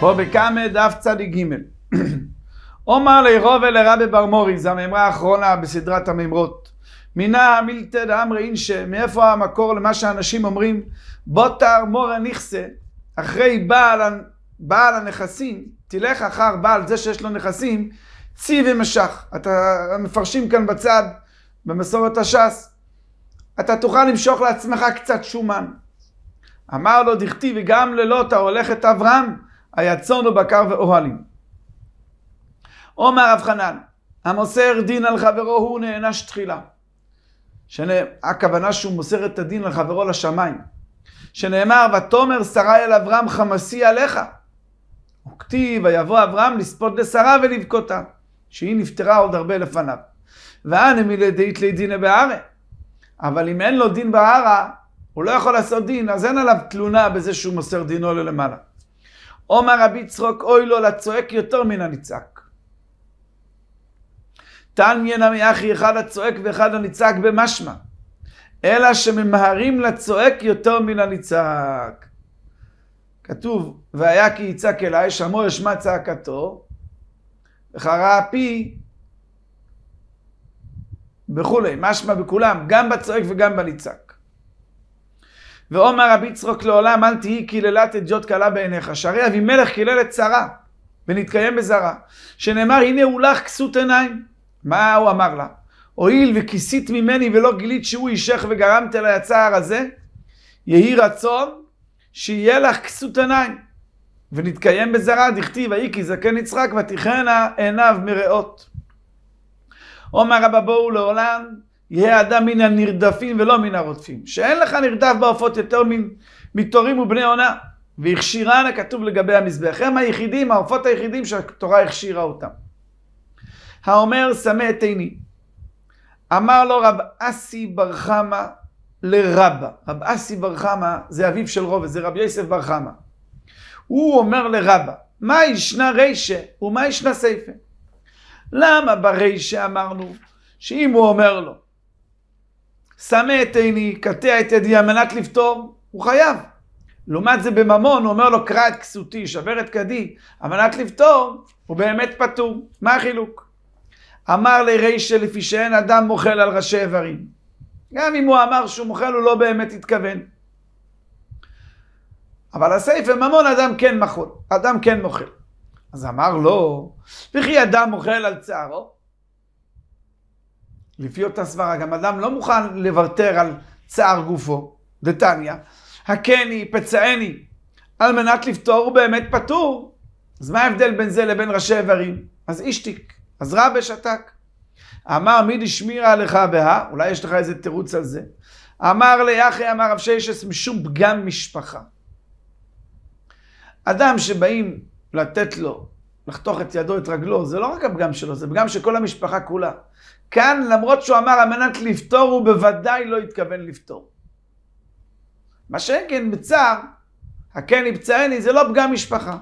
פה בקמא דף צדיג ג' אומר לירו ולרבי בר מורי, זו המימרה האחרונה בסדרת המימרות. מינא מילתא דאמרי אינשא, מאיפה המקור למה שאנשים אומרים? בוטר מורה נכסה, אחרי בעל, בעל הנכסים, תלך אחר בעל זה שיש לו נכסים, צי ומשך. אתה, מפרשים כאן בצד, במסורת הש"ס, אתה תוכל למשוך לעצמך קצת שומן. אמר לו דכתיב, וגם ללוט ההולך את אברהם, היה צאן ובקר ואוהלים. אומר רב חנן, המוסר דין על חברו הוא נענש תחילה. שנה, הכוונה שהוא מוסר את הדין על חברו לשמיים. שנאמר, ותאמר שרה אל אברהם חמסי עליך. וכתיב, ויבוא אברהם לספות לשרה ולבכותה, שהיא נפטרה עוד הרבה לפניו. ואנא מלדית ליה דינא בהרה. אבל אם אין לו דין בהרה, הוא לא יכול לעשות דין, אז אין עליו תלונה בזה שהוא מוסר דינו ללמעלה. אומר רבי צרוק אוי לו לצועק יותר מן הנצעק. תנינא אחי אחד הצועק ואחד הנצעק במשמע. אלא שממהרים לצועק יותר מן הנצעק. כתוב, והיה כי יצעק אלי, שמעו אשמע צעקתו, וחרה אפי וכולי, משמע בכולם, גם בצועק וגם בנצעק. ואומר רבי צרוק לעולם אל תהי קללת את ג'ות קלה בעיניך. שהרי אבימלך קילל את שרה ונתקיים בזרה. שנאמר הנה הוא לך כסות עיניים. מה הוא אמר לה? הואיל וכיסית ממני ולא גילית שהוא אישך וגרמת לה הצער הזה, יהי רצון שיהיה לך כסות עיניים. ונתקיים בזרה, דכתיב, ויהי כי זקן יצחק ותיכנה עיניו מרעות. אומר רבא בואו לעולם יהיה אדם מן הנרדפים ולא מן הרודפים. שאין לך נרדף בעופות יותר מתורים ובני עונה. והכשירן הכתוב לגבי המזבח. הם היחידים, העופות היחידים שהתורה הכשירה אותם. האומר שמא את עיני. אמר לו רב אסי בר חמא לרבה. רב אסי בר חמא זה אביו של רובע, זה רב יוסף בר חמא. הוא אומר לרבה, מה ישנה רישה ומה ישנה סייפה? למה ברישה אמרנו שאם הוא אומר לו שמא את עיני, קטע את ידי על מנת לפתור, הוא חייב. לעומת זה בממון, הוא אומר לו, קרא את כסותי, שבר את כדי, על מנת לפתור, הוא באמת פטור. מה החילוק? אמר לרישא, לפי שאין אדם מוחל על ראשי איברים. גם אם הוא אמר שהוא מוחל, הוא לא באמת התכוון. אבל הסייפה ממון אדם כן מחול, אדם כן מוחל. אז אמר לו, וכי אדם מוחל על צערו? לפי אותה סברה, גם אדם לא מוכן לוותר על צער גופו, דתניא, הקני, פצעני, על מנת לפתור הוא באמת פטור. אז מה ההבדל בין זה לבין ראשי איברים? אז אישתיק, אז רבי שתק. אמר מי דשמירה עליך בה, אולי יש לך איזה תירוץ על זה. אמר ליחי, אמר רב ששס, משום פגם משפחה. אדם שבאים לתת לו, לחתוך את ידו, את רגלו, זה לא רק הפגם שלו, זה פגם של כל המשפחה כולה. כאן, למרות שהוא אמר על מנת לפתור, הוא בוודאי לא התכוון לפתור. מה שאין כן בצער, הכן יפצעני, זה לא פגם משפחה.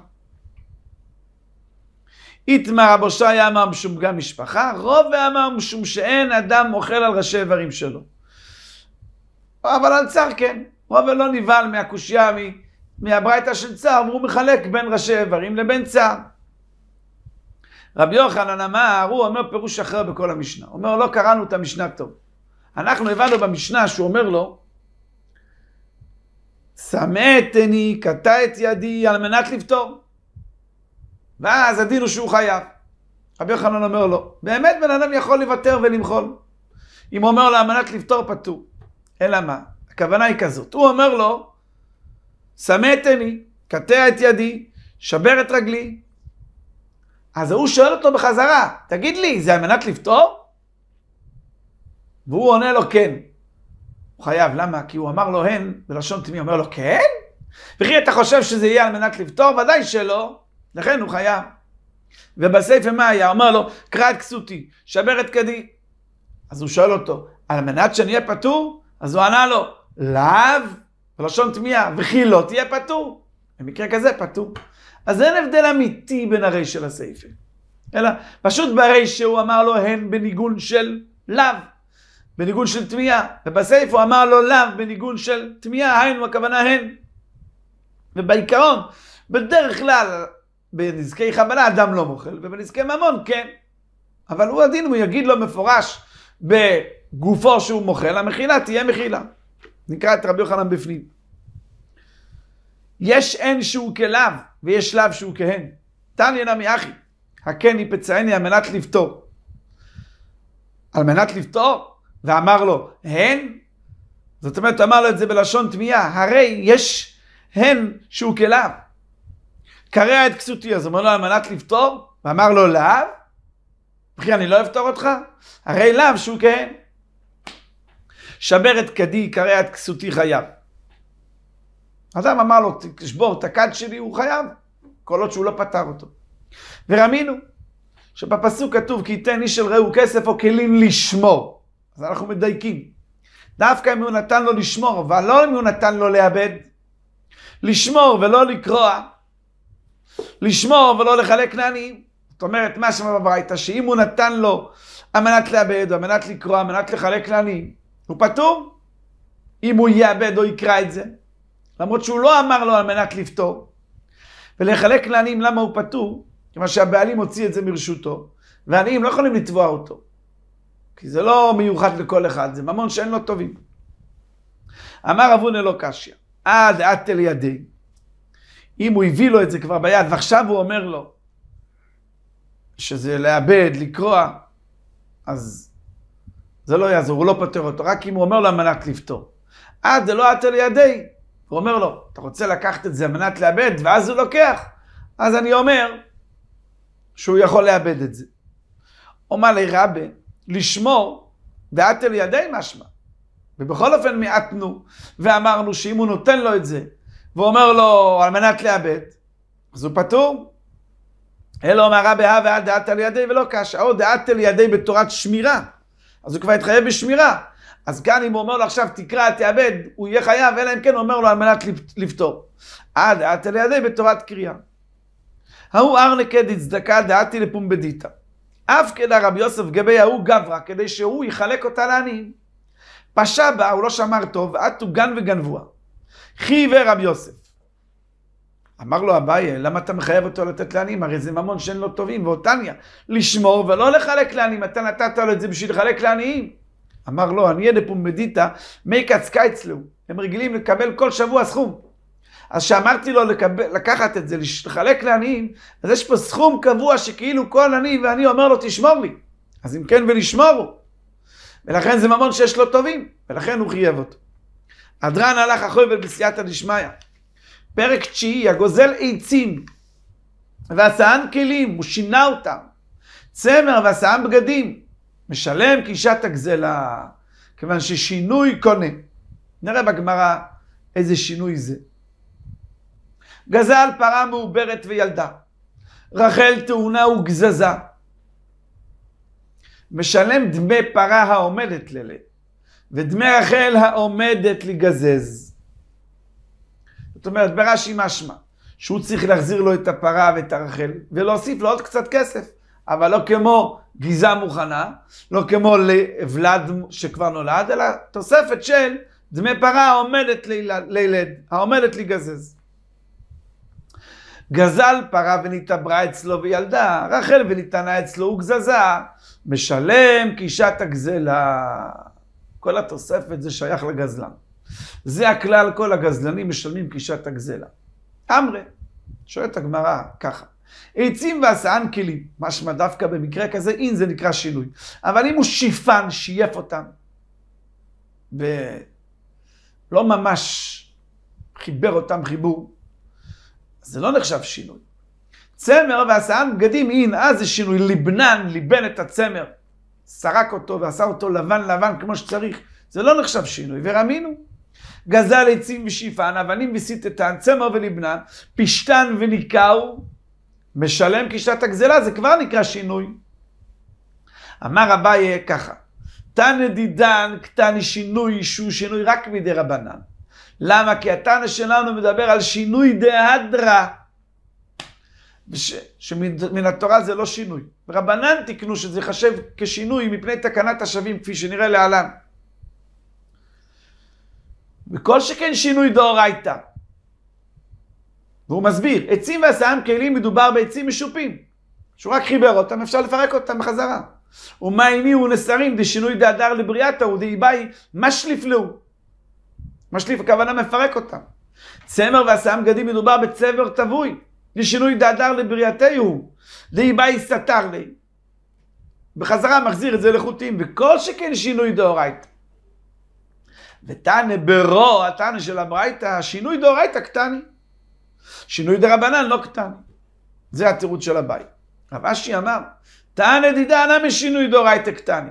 איתמר רבו שי אמר משום פגם משפחה, רוב אמר משום שאין אדם אוכל על ראשי איברים שלו. אבל על צער כן, רוב לא נבהל מהקושייה, מהברייתא של צער, והוא מחלק בין ראשי איברים לבין צער. רבי יוחנן אמר, הוא אומר פירוש אחר בכל המשנה. הוא אומר, לא קראנו את המשנה טוב. אנחנו הבנו במשנה שהוא אומר לו, שמא קטע את ידי, על מנת לפתור. ואז הדין הוא שהוא חייב. רבי יוחנן אומר לו, באמת בן אדם יכול לוותר ולמחול. אם הוא אומר לו, על מנת לפתור פטור. אלא מה? הכוונה היא כזאת. הוא אומר לו, שמא קטע את ידי, שבר את רגלי, אז ההוא שואל אותו בחזרה, תגיד לי, זה על מנת לפתור? והוא עונה לו כן. הוא חייב, למה? כי הוא אמר לו הן בלשון תמי, אומר לו כן? וכי אתה חושב שזה יהיה על מנת לפתור? ודאי שלא, לכן הוא חייב. ובספר מה היה? אומר לו, קרא את כסותי, שבר את כדי. אז הוא שואל אותו, על מנת שאני אהיה פטור? אז הוא ענה לו, לאו, בלשון תמיהה, וכי לא תהיה פטור. במקרה כזה פטור. אז אין הבדל אמיתי בין הרי של הסייפה. אלא פשוט ברי שהוא אמר לו הן בניגון של לאו, בניגון של תמיהה, ובסייפה הוא אמר לו לאו בניגון של תמיהה, היינו הכוונה הן. ובעיקרון, בדרך כלל בנזקי חבלה אדם לא מוכל, ובנזקי ממון כן. אבל הוא הדין, הוא יגיד לו מפורש בגופו שהוא מוכל, המחילה תהיה מחילה. נקרא את רבי יוחנן בפנים. יש אין שהוא כלאו, ויש לאו שהוא כהן. תניא נמי אחי, הקן יפצעני על מנת לפתור. על מנת לפתור? ואמר לו, הן? זאת אומרת, אמר לו את זה בלשון תמיהה, הרי יש הן שהוא כלאו. קרע את כסותי, אז אמר לו על מנת לפתור, ואמר לו לאו? אחי, אני לא אפתור אותך? הרי לאו שהוא כהן. שבר את כדי, קרע את כסותי חייו. אדם אמר לו, תשבור את הכד שלי, הוא חייב, כל עוד שהוא לא פתר אותו. ורמינו, שבפסוק כתוב, כי ייתן איש אל רעהו כסף או כלים לשמור. אז אנחנו מדייקים. דווקא אם הוא נתן לו לשמור, אבל לא אם הוא נתן לו לאבד. לשמור ולא לקרוע. לשמור ולא לחלק לעניים. זאת אומרת, מה שם בברייתא, שאם הוא נתן לו על מנת לאבד, על מנת לקרוע, על מנת לחלק לעניים, הוא פטור. אם הוא יאבד או יקרא את זה, למרות שהוא לא אמר לו על מנת לפתור. ולחלק לעניים למה הוא פטור, כיוון שהבעלים הוציא את זה מרשותו, והעניים לא יכולים לתבוע אותו. כי זה לא מיוחד לכל אחד, זה ממון שאין לו טובים. אמר אבונה לא קשיא, עד תל ידי, אם הוא הביא לו את זה כבר ביד, ועכשיו הוא אומר לו שזה לאבד, לקרוע, אז זה לא יעזור, הוא לא פותר אותו, רק אם הוא אומר לו על מנת לפתור. עד זה לא אטל ידי, הוא אומר לו, אתה רוצה לקחת את זה על מנת לאבד, ואז הוא לוקח. אז אני אומר שהוא יכול לאבד את זה. אומר לי רבה, לשמור, דעת אל ידי משמע. ובכל אופן מעטנו ואמרנו שאם הוא נותן לו את זה, ואומר לו על מנת לאבד, אז הוא פטור. אלא אומר רבה, הא דעת אל ידי ולא קשה, או דעת אל ידי בתורת שמירה, אז הוא כבר התחייב בשמירה. אז גם אם הוא אומר לו עכשיו תקרא, תאבד, הוא יהיה חייב, אלא אם כן הוא אומר לו על מנת לפתור. אה דעתי לידי בתורת קריאה. ההוא ארנקה דצדקה דעתי לפומבדיתא. אף כדא רבי יוסף גבי ההוא גברא, כדי שהוא יחלק אותה לעניים. פשע בה, הוא לא שמר טוב, עד תוגן וגנבוה. חיוור רבי יוסף. אמר לו אביי, למה אתה מחייב אותו לתת לעניים? הרי זה ממון שאין לו טובים, ואותניה, לשמור ולא לחלק לעניים. אתה נתת לו את זה בשביל לחלק לעניים. אמר לו, לא, אני ענייני פומדיתא, קצקה אצלו. הם רגילים לקבל כל שבוע סכום. אז כשאמרתי לו לקבל, לקחת את זה, לחלק לעניים, אז יש פה סכום קבוע שכאילו כל עני ואני אומר לו, תשמור לי. אז אם כן ולשמורו. ולכן זה ממון שיש לו טובים, ולכן הוא חייב אותו. אדרן הלך החובל ובסייעתא דשמיא. פרק תשיעי, הגוזל עצים ועשאן כלים, הוא שינה אותם. צמר ועשאן בגדים, משלם קישת הגזלה, כיוון ששינוי קונה. נראה בגמרא איזה שינוי זה. גזל פרה מעוברת וילדה. רחל תאונה וגזזה. משלם דמי פרה העומדת ללב, ודמי רחל העומדת לגזז. זאת אומרת, ברש"י משמע, שהוא צריך להחזיר לו את הפרה ואת הרחל, ולהוסיף לו עוד קצת כסף. אבל לא כמו גיזה מוכנה, לא כמו לוולד שכבר נולד, אלא תוספת של דמי פרה העומדת לילד, העומדת לגזז. גזל פרה ונתעברה אצלו וילדה, רחל וניתנה אצלו וגזזה, משלם כאישת הגזלה. כל התוספת זה שייך לגזלן. זה הכלל, כל הגזלנים משלמים כאישת הגזלה. אמרי, שואלת הגמרא ככה. עצים ועשאן כלים, משמע דווקא במקרה כזה, אין זה נקרא שינוי. אבל אם הוא שיפן, שייף אותם, ולא ממש חיבר אותם חיבור, זה לא נחשב שינוי. צמר ועשאן בגדים אין, אז אה, זה שינוי. ליבנן, ליבן את הצמר, סרק אותו ועשה אותו לבן לבן כמו שצריך, זה לא נחשב שינוי, ורמינו. גזל עצים ושיפן, אבנים וסיטטן, צמר ולבנן, פשתן וניכר, משלם כשיטת הגזלה, זה כבר נקרא שינוי. אמר אביי ככה, תנא דידן קטני שינוי שהוא שינוי רק מדי רבנן. למה? כי התנא שלנו מדבר על שינוי דהדרה, ש... שמן התורה זה לא שינוי. רבנן תיקנו שזה ייחשב כשינוי מפני תקנת השבים, כפי שנראה להלן. וכל שכן שינוי דאורייתא. והוא מסביר, עצים ועשיים כלים מדובר בעצים משופים, שהוא רק חיבר אותם, אפשר לפרק אותם בחזרה. ומה אימי ונסרים דשינוי דהדר לבריאתו ודאיבאי משליף להו. משליף, הכוונה מפרק אותם. צמר ועשאם גדים מדובר בצבר טבוי, לשינוי דהדר לבריאתהו, דאיבאי סתר לי. בחזרה מחזיר את זה לחוטים, וכל שכן שינוי דאורייתא. ותנא ברוע, התנא של הברייתא, שינוי דאורייתא קטני. שינוי דרבנן לא קטן. זה התירוץ של הבית. רב אשי אמר, תענא דידענא משינוי דאורייתא קטני.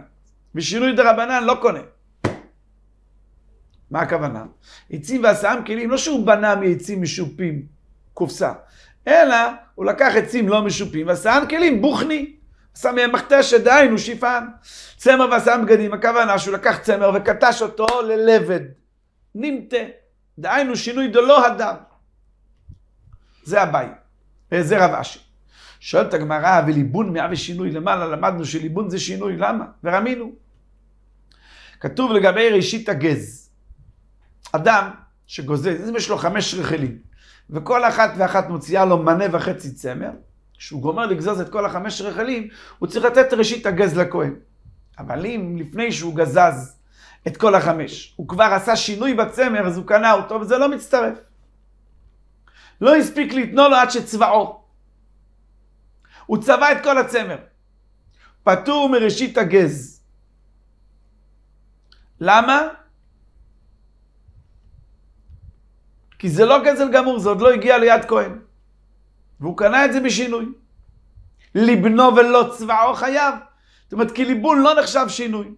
בשינוי דרבנן לא קונה. מה הכוונה? עצים ועשאם כלים, לא שהוא בנה מעצים משופים קופסה, אלא הוא לקח עצים לא משופים ועשאם כלים בוכני. עשה מהם מכתשת, דהיינו שיפן. צמר ועשאם בגדים, הכוונה שהוא לקח צמר וקטש אותו ללבד. נימתה, דהיינו שינוי דלא הדר. זה אביי, אה, זה רב אשי. שואלת הגמרא, וליבון מאה ושינוי למעלה, למדנו שליבון זה שינוי, למה? ורמינו. כתוב לגבי ראשית הגז. אדם שגוזז, אם יש לו חמש רחלים, וכל אחת ואחת מוציאה לו מנה וחצי צמר, כשהוא גומר לגזוז את כל החמש רחלים, הוא צריך לתת ראשית הגז לכהן. אבל אם לפני שהוא גזז את כל החמש, הוא כבר עשה שינוי בצמר, אז הוא קנה אותו, וזה לא מצטרף. לא הספיק לתנו לו עד שצבעו. הוא צבע את כל הצמר. פטור מראשית הגז. למה? כי זה לא גזל גמור, זה עוד לא הגיע ליד כהן. והוא קנה את זה בשינוי. לבנו ולא צבעו חייב. זאת אומרת, כי ליבון לא נחשב שינוי.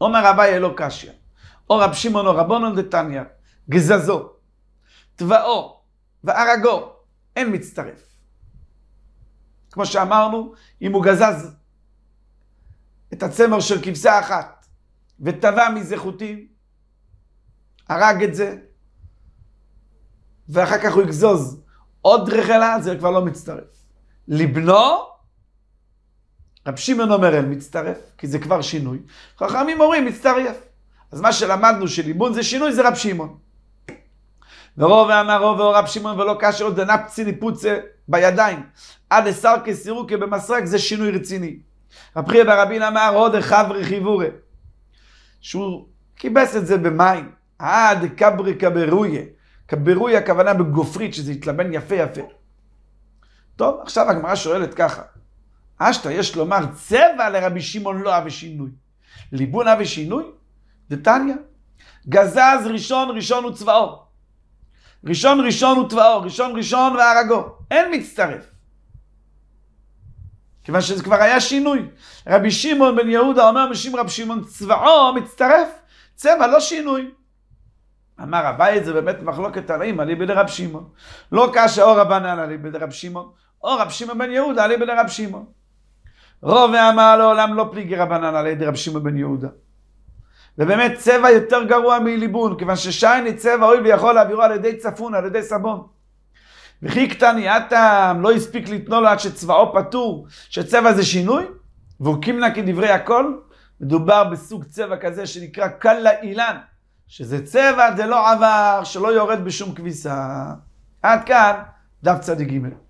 אומר אביי אלוקשיא, או רב שמעון או רבונו דתניא, גזזו. צבאו והרגו, אין מצטרף. כמו שאמרנו, אם הוא גזז את הצמר של כבשה אחת וטבע מזה חוטים, הרג את זה, ואחר כך הוא יגזוז עוד רחלה, זה כבר לא מצטרף. לבנו, רב שמעון אומר אל מצטרף, כי זה כבר שינוי. חכמים אומרים מצטרף. אז מה שלמדנו שליבון זה שינוי, זה רב שמעון. ורוב אמר ואמרו ואורב שמעון ולא קשה עוד דנפצי ניפוצה בידיים. עד אסר סירוקי במסרק זה שינוי רציני. רב חייא ברבין אמר עוד חברי חיבורי. שהוא כיבס את זה במים. עד כברי כברויה. כברויה הכוונה בגופרית שזה התלבן יפה יפה. טוב, עכשיו הגמרא שואלת ככה. אשתא יש לומר צבע לרבי שמעון לא אבי שינוי. ליבון אבי שינוי? דתניא. גזז ראשון ראשון הוא צבאו. ראשון ראשון הוא תבעו, ראשון ראשון והרגו. אין מצטרף. כיוון שזה כבר היה שינוי. רבי שמעון בן יהודה אומר בשם רבי שמעון צבעו מצטרף, צבע לא שינוי. אמר הבית זה באמת מחלוקת תנאים, אליבא דרב שמעון. לא קשה או רבנן אליבא דרב שמעון, או רב שמעון בן יהודה אליבא דרב שמעון. רוב העמה לעולם לא פליגי רבנן על ידי רב שמעון בן יהודה. זה באמת צבע יותר גרוע מליבון, כיוון ששיין היא צבע הואיל ויכול להעבירו על ידי צפון, על ידי סבון. וכי קטני אטם לא הספיק לתנו לו עד שצבעו פטור, שצבע זה שינוי, והוקימנה כדברי הכל, מדובר בסוג צבע כזה שנקרא קלה אילן, שזה צבע דלא עבר, שלא יורד בשום כביסה. עד כאן דף צדיק ג'.